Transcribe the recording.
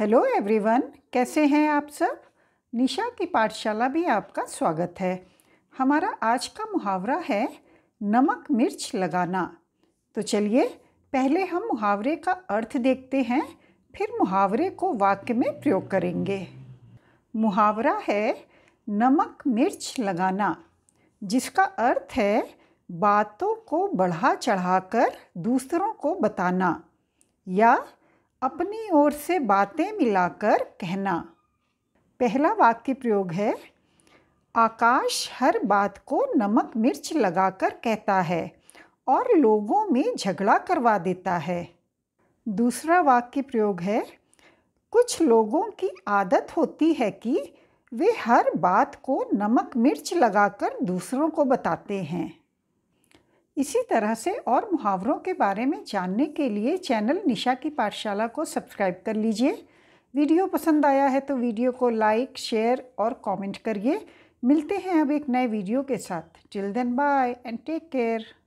hello everyone कैसे हैं आप सब निशा की पाठशाला भी आपका स्वागत है हमारा आज का मुहावरा है नमक मिर्च लगाना तो चलिए पहले हम मुहावरे का अर्थ देखते हैं फिर मुहावरे को वाक्य में प्रयोग करेंगे मुहावरा है नमक मिर्च लगाना जिसका अर्थ है बातों को बढ़ा चढ़ाकर दूसरों को बताना या अपनी ओर से बातें मिलाकर कहना पहला वाक्य प्रयोग है आकाश हर बात को नमक मिर्च लगाकर कहता है और लोगों में झगड़ा करवा देता है दूसरा वाक्य प्रयोग है कुछ लोगों की आदत होती है कि वे हर बात को नमक मिर्च लगाकर दूसरों को बताते हैं इसी तरह से और मुहावरों के बारे में जानने के लिए चैनल निशा की पाठशाला को सब्सक्राइब कर लीजिए वीडियो पसंद आया है तो वीडियो को लाइक शेयर और कमेंट करिए मिलते हैं अब एक नए वीडियो के साथ till then bye and take care